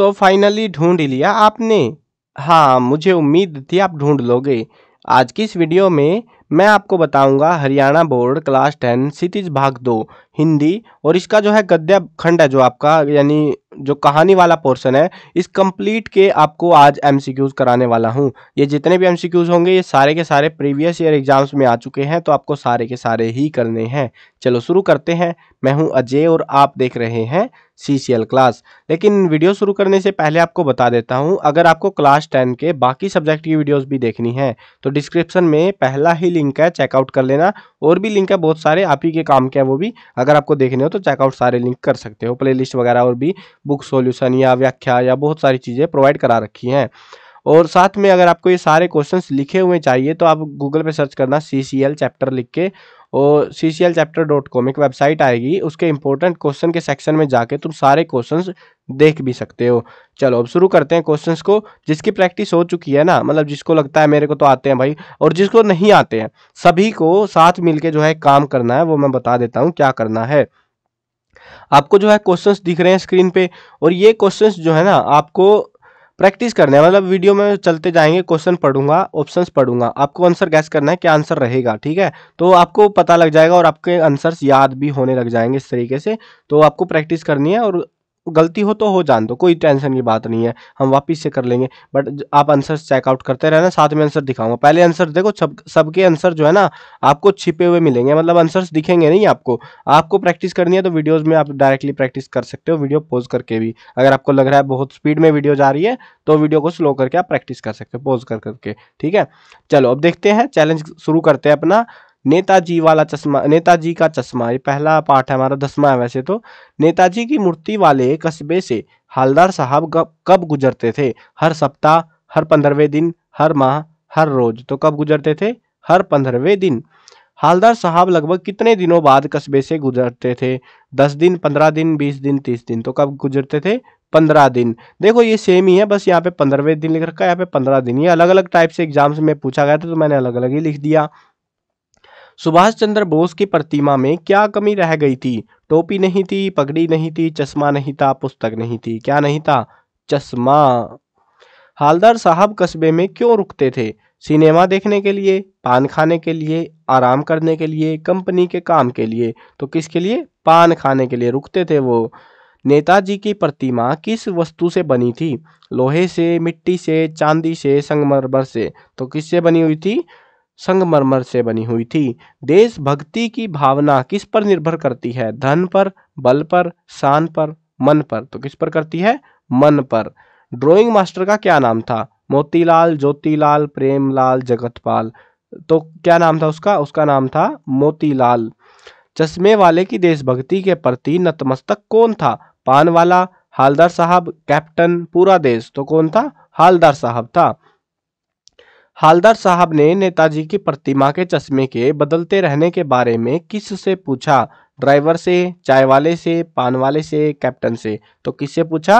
दोस्तों फाइनली ढूंढ लिया आपने हाँ मुझे उम्मीद थी आप ढूंढ लोगे आज की इस वीडियो में मैं आपको बताऊंगा हरियाणा बोर्ड क्लास टेन सिटीज भाग दो हिंदी और इसका जो है गद्य खंड है जो आपका यानी जो कहानी वाला पोर्शन है इस कंप्लीट के आपको आज एमसीक्यूज कराने वाला हूं ये जितने भी एमसीक्यूज होंगे ये सारे के सारे प्रीवियस ईयर एग्जाम्स में आ चुके हैं तो आपको सारे के सारे ही करने हैं चलो शुरू करते हैं मैं हूं अजय और आप देख रहे हैं सी सी एल क्लास लेकिन वीडियो शुरू करने से पहले आपको बता देता हूं अगर आपको क्लास टेन के बाकी सब्जेक्ट की वीडियोस भी देखनी है तो डिस्क्रिप्शन में पहला ही लिंक है चेकआउट कर लेना और भी लिंक है बहुत सारे आप ही के काम के हैं वो भी अगर आपको देखने हो तो चेकआउट सारे लिंक कर सकते हो प्ले वगैरह और भी बुक सोल्यूशन या व्याख्या या बहुत सारी चीज़ें प्रोवाइड करा रखी हैं और साथ में अगर आपको ये सारे क्वेश्चंस लिखे हुए चाहिए तो आप गूगल पे सर्च करना सी सी एल चैप्टर लिख के वो C C L chapter dot com एक वेबसाइट आएगी उसके इंपॉर्टेंट क्वेश्चन के सेक्शन में जाके तुम सारे क्वेश्चंस देख भी सकते हो चलो अब शुरू करते हैं क्वेश्चंस को जिसकी प्रैक्टिस हो चुकी है ना मतलब जिसको लगता है मेरे को तो आते हैं भाई और जिसको नहीं आते हैं सभी को साथ के जो है काम करना है वो मैं बता देता हूँ क्या करना है आपको जो है क्वेश्चंस दिख रहे हैं स्क्रीन पे और ये क्वेश्चंस जो है ना आपको प्रैक्टिस करना है मतलब वीडियो में चलते जाएंगे क्वेश्चन पढ़ूंगा ऑप्शंस पढ़ूंगा आपको आंसर गैस करना है क्या आंसर रहेगा ठीक है तो आपको पता लग जाएगा और आपके आंसर्स याद भी होने लग जाएंगे इस तरीके से तो आपको प्रैक्टिस करनी है और गलती हो तो हो जान दो कोई टेंशन की बात नहीं है हम वापस से कर लेंगे बट आप आंसर चेकआउट करते रहना साथ में आंसर दिखाऊंगा पहले आंसर देखो सब सबके आंसर जो है ना आपको छिपे हुए मिलेंगे मतलब आंसर्स दिखेंगे नहीं आपको आपको प्रैक्टिस करनी है तो वीडियोस में आप डायरेक्टली प्रैक्टिस कर सकते हो वीडियो पोज करके भी अगर आपको लग रहा है बहुत स्पीड में वीडियो जा रही है तो वीडियो को स्लो करके आप प्रैक्टिस कर सकते हो पोज कर करके ठीक है चलो अब देखते हैं चैलेंज शुरू करते हैं अपना नेताजी वाला चश्मा नेताजी का चश्मा ये पहला पाठ है हमारा दसवा है वैसे तो नेताजी की मूर्ति वाले कस्बे से हालदार साहब कब गुजरते थे हर सप्ताह हर पंद्रहवें दिन हर माह हर रोज तो कब गुजरते थे हर पंद्रहवें दिन हालदार साहब लगभग कितने दिनों बाद कस्बे से गुजरते थे दस दिन पंद्रह दिन बीस दिन तीस दिन तो कब गुजरते थे पंद्रह दिन देखो ये सेम ही है बस यहाँ पे पंद्रहवें दिन लिख रखा है यहाँ पे पंद्रह दिन ये अलग अलग टाइप से एग्जाम्स में पूछा गया था तो मैंने अलग अलग ही लिख दिया सुभाष चंद्र बोस की प्रतिमा में क्या कमी रह गई थी टोपी नहीं थी पगड़ी नहीं थी चश्मा नहीं था पुस्तक नहीं थी क्या नहीं था चश्मा हालदार साहब कस्बे में क्यों रुकते थे सिनेमा देखने के लिए पान खाने के लिए आराम करने के लिए कंपनी के काम के लिए तो किसके लिए पान खाने के लिए रुकते थे वो नेताजी की प्रतिमा किस वस्तु से बनी थी लोहे से मिट्टी से चांदी से संगमरमर से तो किससे बनी हुई थी संगमरमर से बनी हुई थी देशभक्ति की भावना किस पर निर्भर करती है धन पर बल पर शान पर मन पर तो किस पर करती है मन पर ड्राइंग मास्टर का क्या नाम था मोतीलाल ज्योतिलाल प्रेमलाल जगतपाल तो क्या नाम था उसका उसका नाम था मोतीलाल चश्मे वाले की देशभक्ति के प्रति नतमस्तक कौन था पान वाला हालदार साहब कैप्टन पूरा देश तो कौन था हालदार साहब था हालदार साहब ने नेताजी की प्रतिमा के चश्मे के बदलते रहने के बारे में किस से पूछा ड्राइवर से चाय वाले से पान वाले से कैप्टन से तो किससे पूछा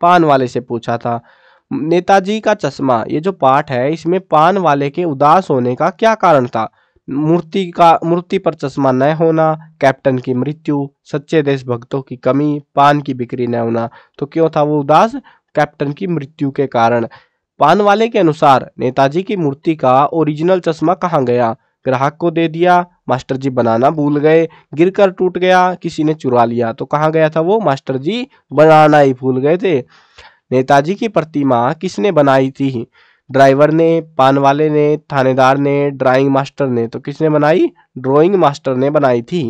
पान वाले से पूछा था नेताजी का चश्मा ये जो पाठ है इसमें पान वाले के उदास होने का क्या कारण था मूर्ति का मूर्ति पर चश्मा न होना कैप्टन की मृत्यु सच्चे देशभक्तों की कमी पान की बिक्री न होना तो क्यों था वो उदास कैप्टन की मृत्यु के कारण पान वाले के अनुसार नेताजी की मूर्ति का ओरिजिनल चश्मा कहाँ गया ग्राहक को दे दिया मास्टर जी बनाना भूल गए गिरकर टूट गया किसी ने चुरा लिया तो कहाँ गया था वो मास्टर जी बनाना ही भूल गए थे नेताजी की प्रतिमा किसने बनाई थी ड्राइवर ने पान वाले ने थानेदार ने ड्राइंग मास्टर ने तो किसने बनाई ड्राइंग मास्टर ने बनाई थी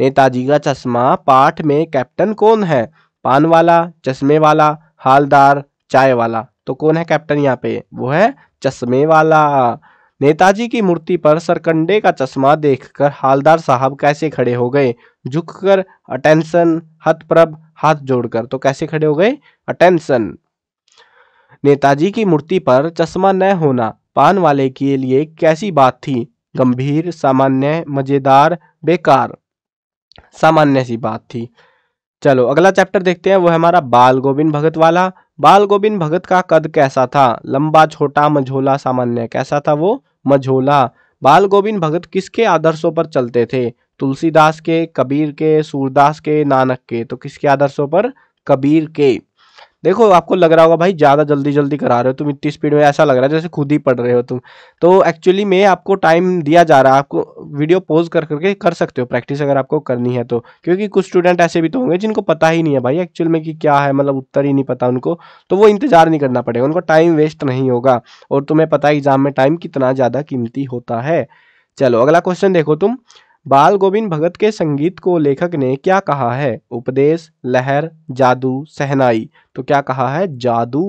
नेताजी का चश्मा पाठ में कैप्टन कौन है पान वाला चश्मे वाला हालदार चाय वाला तो कौन है कैप्टन यहाँ पे वो है चश्मे वाला नेताजी की मूर्ति पर सरकंडे का चश्मा देखकर हालदार साहब कैसे खड़े हो गए झुककर अटेंशन हथप्रभ हाथ जोड़कर तो कैसे खड़े हो गए अटेंशन नेताजी की मूर्ति पर चश्मा न होना पान वाले के लिए कैसी बात थी गंभीर सामान्य मजेदार बेकार सामान्य सी बात थी चलो अगला चैप्टर देखते हैं वो हमारा बाल गोविंद भगत वाला बाल गोविंद भगत का कद कैसा था लंबा छोटा मझोला सामान्य कैसा था वो मझोला बाल गोविंद भगत किसके आदर्शों पर चलते थे तुलसीदास के कबीर के सूरदास के नानक के तो किसके आदर्शों पर कबीर के देखो आपको लग रहा होगा भाई ज़्यादा जल्दी जल्दी करा रहे हो तुम इतनी स्पीड में ऐसा लग रहा है जैसे खुद ही पढ़ रहे हो तुम तो एक्चुअली में आपको टाइम दिया जा रहा है आपको वीडियो पोज कर करके कर सकते हो प्रैक्टिस अगर आपको करनी है तो क्योंकि कुछ स्टूडेंट ऐसे भी तो होंगे जिनको पता ही नहीं है भाई एक्चुअल में कि क्या है मतलब उत्तर ही नहीं पता उनको तो वो इंतजार नहीं करना पड़ेगा उनको टाइम वेस्ट नहीं होगा और तुम्हें पता है एग्जाम में टाइम कितना ज़्यादा कीमती होता है चलो अगला क्वेश्चन देखो तुम बाल गोविंद भगत के संगीत को लेखक ने क्या कहा है उपदेश लहर जादू सहनाई तो क्या कहा है जादू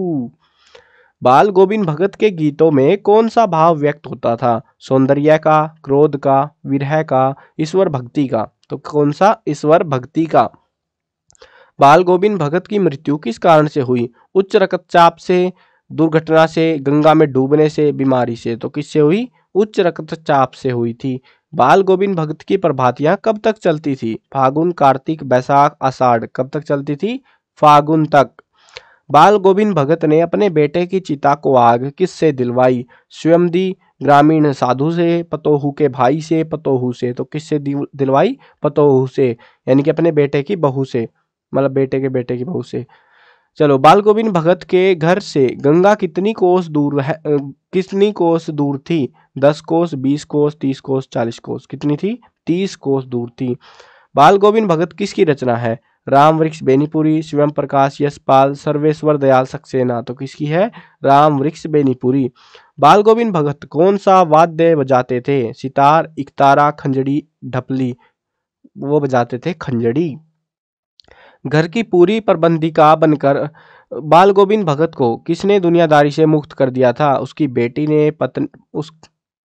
बाल गोविंद भगत के गीतों में कौन सा भाव व्यक्त होता था सौंदर्य का क्रोध का विरह का ईश्वर भक्ति का तो कौन सा ईश्वर भक्ति का बाल गोविंद भगत की मृत्यु किस कारण से हुई उच्च रक्तचाप से दुर्घटना से गंगा में डूबने से बीमारी से तो किससे हुई उच्च रक्तचाप से हुई थी बाल गोविंद भक्त की प्रभातियां कब तक चलती थी फागुन कार्तिक बैसाख आषाढ़ कब तक चलती थी फागुन तक बाल गोविंद भगत ने अपने बेटे की चिता को आग किससे दिलवाई स्वयं दी ग्रामीण साधु से पतोहू के भाई से पतोहू से तो किससे दिलवाई पतोहू से यानी कि अपने बेटे की बहू से मतलब बेटे के बेटे की बहू से चलो बाल गोविंद भगत के घर से गंगा कितनी कोस दूर है कितनी कोस दूर थी दस कोस बीस कोस तीस कोस चालीस कोस कितनी थी तीस कोस दूर थी बाल गोविंद भगत किसकी रचना है राम वृक्ष बेनीपुरी शिवम प्रकाश यशपाल सर्वेश्वर दयाल सक्सेना तो किसकी है राम वृक्ष बेनीपुरी बाल गोविंद भगत कौन सा वाद्य बजाते थे सितार इकतारा खंजड़ी ढपली वो बजाते थे खंजड़ी घर की पूरी प्रबंधिका बनकर बाल गोविंद भगत को किसने दुनियादारी से मुक्त कर दिया था उसकी बेटी ने पत्न उस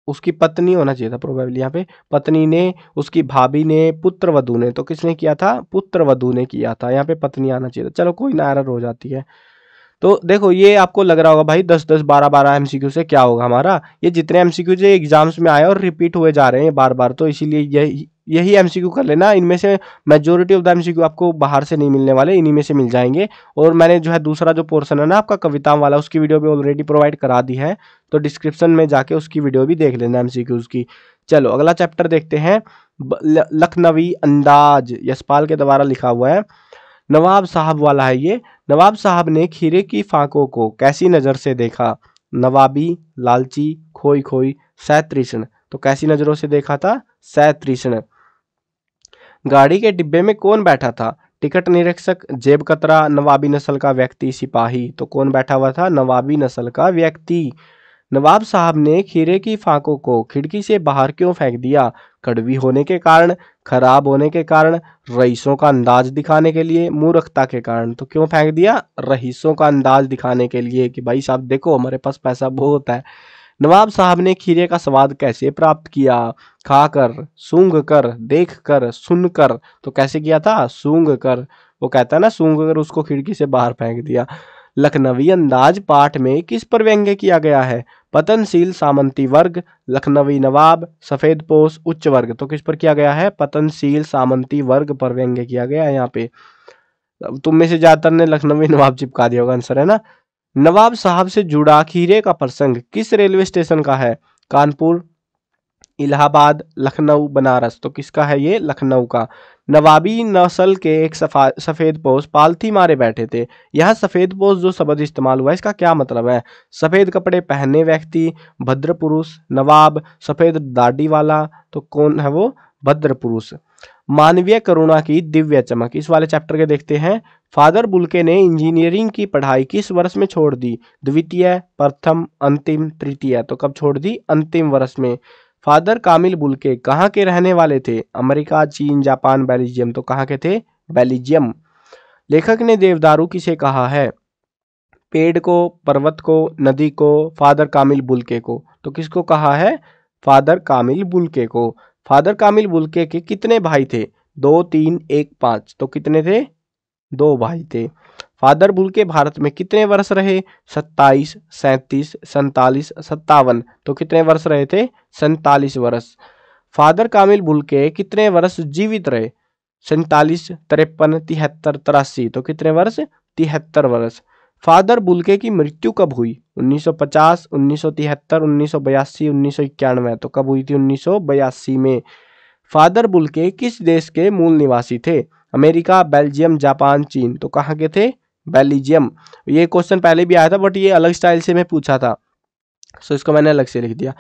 उसकी पत्नी होना चाहिए था प्रोबेबली यहाँ पे पत्नी ने उसकी भाभी ने पुत्र वधु ने तो किसने किया था पुत्र वधु ने किया था यहाँ पे पत्नी आना चाहिए था चलो कोई नारा हो जाती है तो देखो ये आपको लग रहा होगा भाई दस दस बारह बारह एम से क्या होगा हमारा ये जितने एमसीक्यू जो एग्जाम्स में आए और रिपीट हुए जा रहे हैं बार बार तो इसीलिए यही यही एम कर लेना इनमें से मेजोरिटी ऑफ द एम आपको बाहर से नहीं मिलने वाले इन्हीं में से मिल जाएंगे और मैंने जो है दूसरा जो पोर्सन है ना आपका कविता वाला उसकी वीडियो भी ऑलरेडी प्रोवाइड करा दी है तो डिस्क्रिप्शन में जाके उसकी वीडियो भी देख लेना एम की चलो अगला चैप्टर देखते हैं लखनवी अंदाज यशपाल के द्वारा लिखा हुआ है नवाब साहब वाला है ये नवाब साहब ने खीरे की फांकों को कैसी नज़र से देखा नवाबी लालची खोई खोई सैतृष्ण तो कैसी नज़रों से देखा था सैतृष्ण गाड़ी के डिब्बे में कौन बैठा था टिकट निरीक्षक जेब कतरा नवाबी नस्ल का व्यक्ति सिपाही तो कौन बैठा हुआ था नवाबी नस्ल का व्यक्ति नवाब साहब ने खीरे की फांकों को खिड़की से बाहर क्यों फेंक दिया कड़वी होने के कारण खराब होने के कारण रईसों का अंदाज दिखाने के लिए मूर्खता के कारण तो क्यों फेंक दिया रईसों का अंदाज दिखाने के लिए कि भाई साहब देखो हमारे पास पैसा बहुत है नवाब साहब ने खीरे का स्वाद कैसे प्राप्त किया खाकर सूंघ कर देख कर सुन कर तो कैसे किया था सूंघ कर वो कहता है ना सूंघ कर उसको खिड़की से बाहर फेंक दिया लखनवी अंदाज पाठ में किस पर व्यंग्य किया गया है पतनशील सामंती वर्ग लखनवी नवाब सफेद पोष उच्च वर्ग तो किस पर किया गया है पतनशील सामंती वर्ग पर व्यंग्य किया गया है यहाँ पे तुम में से ज्यादातर ने लखनवी नवाब चिपका दिया होगा आंसर है ना नवाब साहब से जुड़ा खीरे का प्रसंग किस रेलवे स्टेशन का है कानपुर इलाहाबाद लखनऊ बनारस तो किसका है ये लखनऊ का नवाबी नस्ल के एक सफ़ेद पोष पालथी मारे बैठे थे यह सफ़ेद पोष जो शब्द इस्तेमाल हुआ इसका क्या मतलब है सफ़ेद कपड़े पहने व्यक्ति भद्र पुरुष नवाब सफ़ेद दाढ़ी वाला तो कौन है वो भद्र पुरुष मानवीय करुणा की दिव्य चमक इस वाले चैप्टर के देखते हैं फादर बुलके ने इंजीनियरिंग की पढ़ाई किस वर्ष में छोड़ दी द्वितीय प्रथम अंतिम तृतीय तो कब छोड़ दी अंतिम वर्ष में फादर कामिल बुलके कहाँ के रहने वाले थे अमेरिका चीन जापान बेल्जियम तो कहाँ के थे बेल्जियम लेखक ने देवदारू किसे कहा है पेड़ को पर्वत को नदी को फादर कामिल बुलके को तो किसको कहा है फादर कामिल बुलके को फादर कामिल बुलके के कितने भाई थे दो तीन एक पाँच तो कितने थे दो भाई थे फादर के भारत में कितने वर्ष रहे सत्ताईस सैंतीस सैतालीस सत्तावन तो कितने वर्ष रहे थे सैंतालीस वर्ष फादर कामिल के कितने वर्ष जीवित रहे सैंतालीस तिरपन तिहत्तर तिरासी तो कितने वर्ष तिहत्तर वर्ष फादर बुलके की मृत्यु कब हुई 1950, 1973, 1982, 1991 तो कब हुई थी 1982 में फादर बुलके किस देश के मूल निवासी थे अमेरिका बेल्जियम जापान चीन तो कहाँ के थे बेलिजियम ये क्वेश्चन पहले भी आया था बट ये अलग स्टाइल से मैं पूछा था सो इसको मैंने अलग से लिख दिया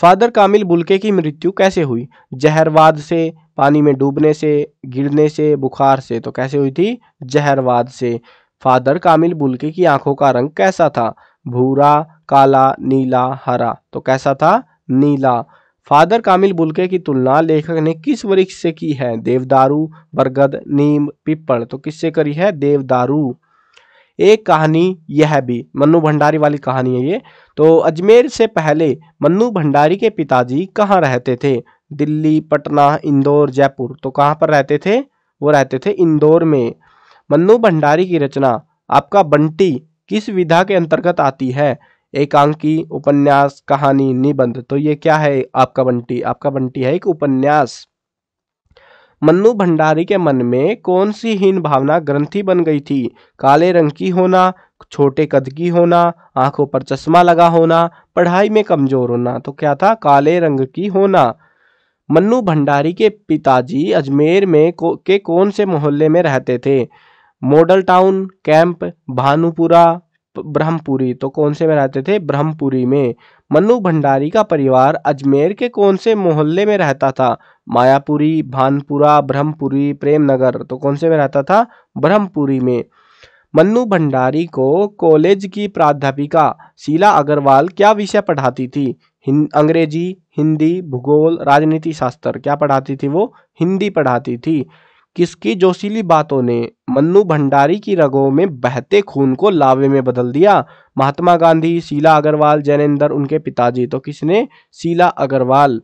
फादर कामिल बुलके की मृत्यु कैसे हुई जहरवाद से पानी में डूबने से गिरने से बुखार से तो कैसे हुई थी जहरवाद से फादर कामिल बुलके की आंखों का रंग कैसा था भूरा काला नीला हरा तो कैसा था नीला फादर कामिल बुलके की तुलना लेखक ने किस वृक्ष से की है देवदारू बरगद नीम पिपल तो किससे करी है देवदारू एक कहानी यह भी मन्नू भंडारी वाली कहानी है ये तो अजमेर से पहले मन्नू भंडारी के पिताजी कहाँ रहते थे दिल्ली पटना इंदौर जयपुर तो कहाँ पर रहते थे वो रहते थे इंदौर में मन्नू भंडारी की रचना आपका बंटी किस विधा के अंतर्गत आती है एकांकी उपन्यास कहानी निबंध तो ये क्या है आपका बंटी आपका बंटी है एक उपन्यास मन्नु भंडारी के मन में कौन सी हीन भावना ग्रंथि बन गई थी काले रंग की होना छोटे कद की होना आंखों पर चश्मा लगा होना पढ़ाई में कमजोर होना तो क्या था काले रंग की होना मन्नू भंडारी के पिताजी अजमेर में को, के कौन से मोहल्ले में रहते थे model town camp Bhanupura Brahmpuri तो कौन से में रहते थे ब्रह्मपुरी में मन्नू भंडारी का परिवार अजमेर के कौन से मोहल्ले में रहता था मायापुरी भानपुरा ब्रह्मपुरी प्रेमनगर तो कौन से में रहता था ब्रह्मपुरी में मन्नू भंडारी को कॉलेज की प्राध्यापिका शीला अग्रवाल क्या विषय पढ़ाती थी हिं, अंग्रेजी हिंदी भूगोल राजनीति शास्त्र क्या पढ़ाती थी वो हिंदी पढ़ाती थी किसकी जोशीली बातों ने मन्नू भंडारी की रगों में बहते खून को लावे में बदल दिया महात्मा गांधी शीला अग्रवाल जैनेंद्र उनके पिताजी तो किसने शीला अग्रवाल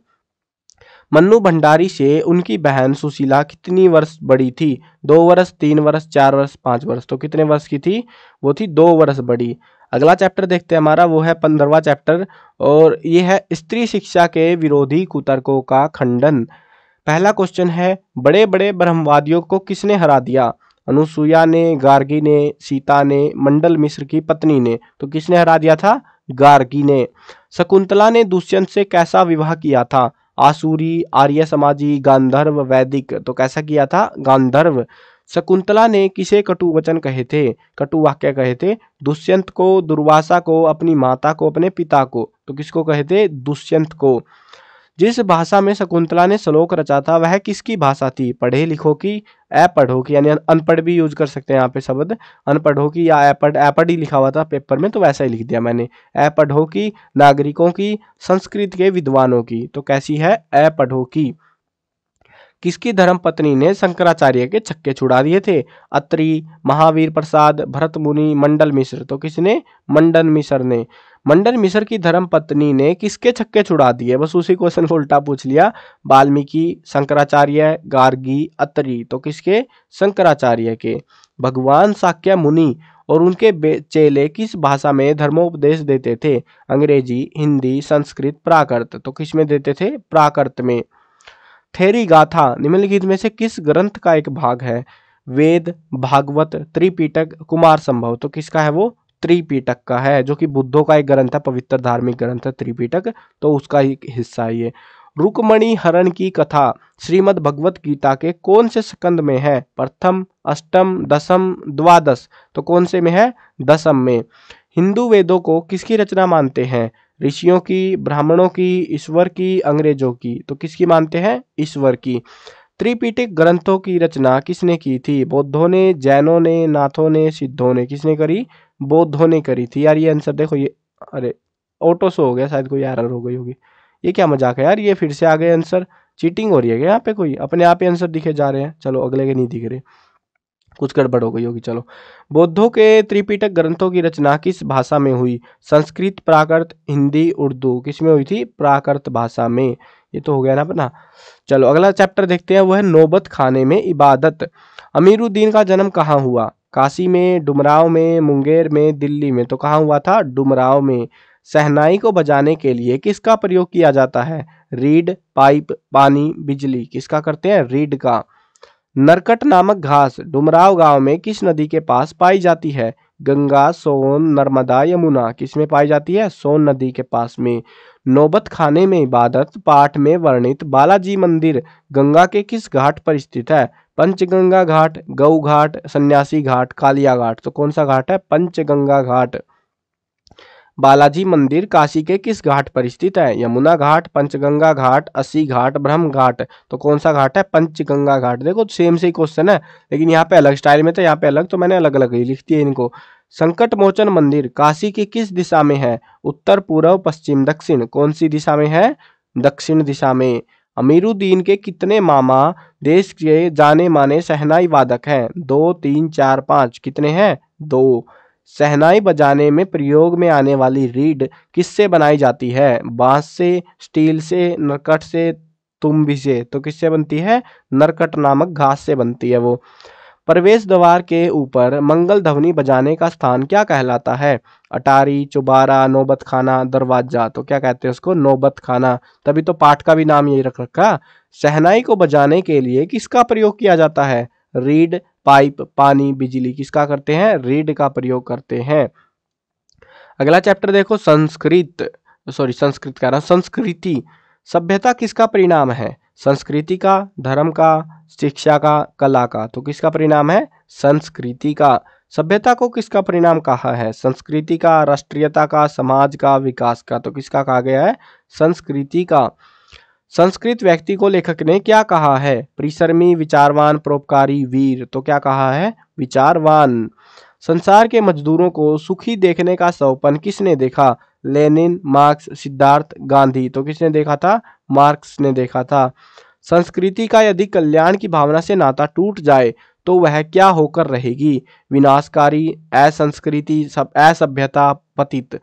मन्नू भंडारी से उनकी बहन सुशीला कितनी वर्ष बड़ी थी दो वर्ष तीन वर्ष चार वर्ष पांच वर्ष तो कितने वर्ष की थी वो थी दो वर्ष बड़ी अगला चैप्टर देखते हैं हमारा वो है पंद्रवा चैप्टर और ये है स्त्री शिक्षा के विरोधी कुतर्कों का खंडन पहला क्वेश्चन है बड़े बड़े ब्रह्मवादियों को किसने हरा दिया अनुसुईया ने गार्गी ने सीता ने मंडल मिश्र की पत्नी ने तो किसने हरा दिया था गार्गी ने शकुंतला ने दुष्यंत से कैसा विवाह किया था आसूरी आर्य समाजी गांधर्व वैदिक तो कैसा किया था गांधर्व शकुंतला ने किसे कटु वचन कहे थे कटु वाक्य कहे थे दुष्यंत को दुर्वासा को अपनी माता को अपने पिता को तो किसको कहे थे दुष्यंत को जिस भाषा में शकुंतला ने श्लोक रचा था वह किसकी भाषा थी पढ़े लिखो की अपढ़ो की यानी अनपढ़ भी यूज कर सकते हैं यहाँ पे शब्द अनपढ़ो की या अपढ़ अपढ़ ही लिखा हुआ था पेपर में तो वैसा ही लिख दिया मैंने अपढ़ो की नागरिकों की संस्कृत के विद्वानों की तो कैसी है अपढ़ो की किसकी धर्मपत्नी ने शंकराचार्य के छक्के छुड़ा दिए थे अत्रि महावीर प्रसाद भरत मुनि मंडल मिश्र तो किसने मंडन मिश्र ने मंडन मिश्र की धर्म पत्नी ने किसके छक्के छुड़ा दिए बस उसी क्वेश्चन को उल्टा पूछ लिया वाल्मीकि शंकराचार्य गार्गी अत्रि तो किसके शंकराचार्य के भगवान साक्य मुनि और उनके चेले किस भाषा में धर्मोपदेश देते थे अंग्रेजी हिंदी संस्कृत प्राकृत तो किस में देते थे प्राकृत में थेरी गाथा निम्नलिखित में से किस ग्रंथ का एक भाग है वेद भागवत त्रिपीटक कुमार संभव तो किसका है वो त्रिपीटक का है जो कि बुद्धों का एक ग्रंथ है पवित्र धार्मिक ग्रंथ है त्रिपीटक तो उसका एक हिस्सा ये रुकमणि हरण की कथा श्रीमद भगवत गीता के कौन से स्कंद में है प्रथम अष्टम दसम द्वादश तो कौन से में है दसम में हिंदू वेदों को किसकी रचना मानते हैं ऋषियों की ब्राह्मणों की ईश्वर की अंग्रेजों की तो किसकी मानते हैं ईश्वर की त्रिपीटिक ग्रंथों की रचना किसने की थी बौद्धों ने जैनों ने नाथों ने सिद्धों ने किसने करी बौद्धों ने करी थी यार ये आंसर देखो ये अरे ऑटो सो हो गया शायद कोई एरर हो गई होगी ये क्या मजाक है यार ये फिर से आ गए आंसर चीटिंग हो रही है क्या यहाँ पे कोई अपने आप ही आंसर दिखे जा रहे हैं चलो अगले के नहीं दिख रहे कुछ गड़बड़ हो गई होगी चलो बौद्धों के त्रिपीटक ग्रंथों की रचना किस भाषा में हुई संस्कृत प्राकृत हिंदी उर्दू किस में हुई थी प्राकृत भाषा में ये तो हो गया ना अपना चलो अगला चैप्टर देखते हैं वह है नौबत खाने में इबादत अमीरुद्दीन का जन्म कहाँ हुआ काशी में डुमराव में मुंगेर में दिल्ली में तो कहाँ हुआ था डुमराव में सहनाई को बजाने के लिए किसका प्रयोग किया जाता है रीड पाइप पानी बिजली किसका करते हैं रीड का नरकट नामक घास डुमराव गांव में किस नदी के पास पाई जाती है गंगा सोन नर्मदा यमुना किस में पाई जाती है सोन नदी के पास में खाने में इबादत पाठ में वर्णित बालाजी मंदिर गंगा के किस घाट पर स्थित है पंचगंगा घाट गौ घाट सन्यासी घाट कालिया घाट तो कौन सा घाट है पंचगंगा घाट बालाजी मंदिर काशी के किस घाट पर स्थित है यमुना घाट पंचगंगा घाट अस्सी घाट ब्रह्म घाट तो कौन सा घाट है पंचगंगा घाट देखो सेम से ही क्वेश्चन है लेकिन यहाँ पे अलग स्टाइल में था तो यहाँ पे अलग तो मैंने अलग अलग लिख दिया इनको संकट मोचन मंदिर काशी की किस दिशा में है उत्तर पूर्व पश्चिम दक्षिण कौन सी दिशा में है दक्षिण दिशा में अमीरुद्दीन के कितने मामा देश के जाने माने सहनाई वादक हैं दो तीन चार पाँच कितने हैं दो सहनाई बजाने में प्रयोग में आने वाली रीड किससे बनाई जाती है बांस से स्टील से नरकट से तुम्बी से तो किससे बनती है नरकट नामक घास से बनती है वो प्रवेश द्वार के ऊपर मंगल ध्वनि बजाने का स्थान क्या कहलाता है अटारी चुबारा नौबत खाना दरवाजा तो क्या कहते हैं उसको नौबत खाना तभी तो पाठ का भी नाम यही रख रखा शहनाई को बजाने के लिए किसका प्रयोग किया जाता है रीड पाइप पानी बिजली किसका करते हैं रीड का प्रयोग करते हैं अगला चैप्टर देखो संस्कृत सॉरी संस्कृत कह रहा हूं संस्कृति सभ्यता किसका परिणाम है संस्कृति का धर्म का शिक्षा का कला का तो किसका परिणाम है संस्कृति का सभ्यता को किसका परिणाम कहा है संस्कृति का राष्ट्रीयता का समाज का विकास का तो किसका कहा गया है संस्कृति का संस्कृत व्यक्ति को लेखक ने क्या कहा है परिश्रमी विचारवान परोपकारी वीर तो क्या कहा है विचारवान संसार के मजदूरों को सुखी देखने का सौपन किसने देखा लेनिन मार्क्स सिद्धार्थ गांधी तो किसने देखा था मार्क्स ने देखा था संस्कृति का यदि कल्याण की भावना से नाता टूट जाए तो वह क्या होकर रहेगी विनाशकारी असंस्कृति सब असभ्यता पतित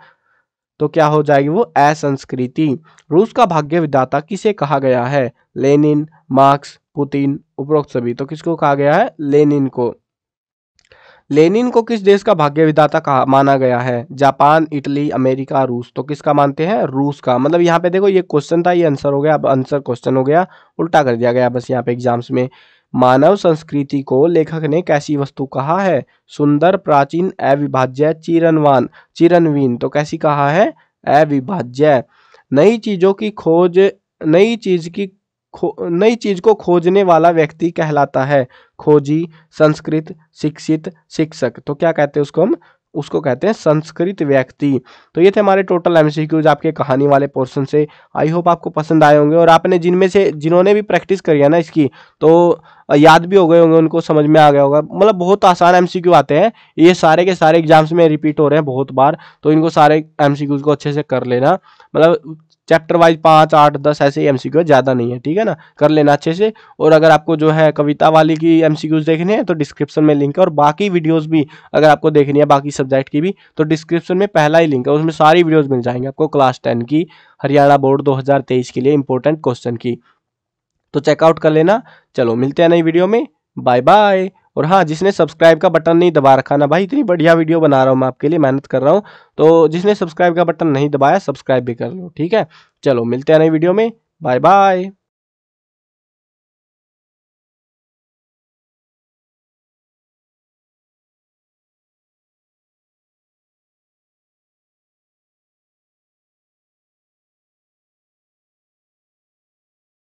तो क्या हो जाएगी वो असंस्कृति रूस का भाग्य विदाता किसे कहा गया है लेनिन मार्क्स पुतिन उपरोक्त सभी तो किसको कहा गया है लेनिन को लेनिन को किस देश का भाग्य विधाता कहा माना गया है जापान इटली अमेरिका रूस तो किसका मानते हैं रूस का मतलब यहाँ पे देखो ये क्वेश्चन था ये आंसर हो गया अब आंसर क्वेश्चन हो गया उल्टा कर दिया गया बस यहाँ पे एग्जाम्स में मानव संस्कृति को लेखक ने कैसी वस्तु कहा है सुंदर प्राचीन अविभाज्य चिरनवान चिरनवीन तो कैसी कहा है अविभाज्य नई चीजों की खोज नई चीज की खो नई चीज को खोजने वाला व्यक्ति कहलाता है खोजी संस्कृत शिक्षित शिक्षक तो क्या कहते हैं उसको हम उसको कहते हैं संस्कृत व्यक्ति तो ये थे हमारे टोटल एमसीक्यूज आपके कहानी वाले पोर्शन से आई होप आपको पसंद आए होंगे और आपने जिनमें से जिन्होंने भी प्रैक्टिस करी है ना इसकी तो याद भी हो गए होंगे उनको समझ में आ गया होगा मतलब बहुत आसान एमसीक्यू आते हैं ये सारे के सारे एग्जाम्स में रिपीट हो रहे हैं बहुत बार तो इनको सारे एमसीक्यूज को अच्छे से कर लेना मतलब चैप्टर वाइज पाँच आठ दस ऐसे एम सी ज़्यादा नहीं है ठीक है ना कर लेना अच्छे से और अगर आपको जो है कविता वाली की एम सी देखने हैं तो डिस्क्रिप्शन में लिंक है और बाकी वीडियोस भी अगर आपको देखनी है बाकी सब्जेक्ट की भी तो डिस्क्रिप्शन में पहला ही लिंक है उसमें सारी वीडियोज मिल जाएंगे आपको क्लास टेन की हरियाणा बोर्ड दो के लिए इंपॉर्टेंट क्वेश्चन की तो चेकआउट कर लेना चलो मिलते हैं नई वीडियो में बाय बाय और हाँ जिसने सब्सक्राइब का बटन नहीं दबा रखा ना भाई इतनी बढ़िया वीडियो बना रहा हूँ मैं आपके लिए मेहनत कर रहा हूँ तो जिसने सब्सक्राइब का बटन नहीं दबाया सब्सक्राइब भी कर लो ठीक है चलो मिलते हैं नई वीडियो में बाय बाय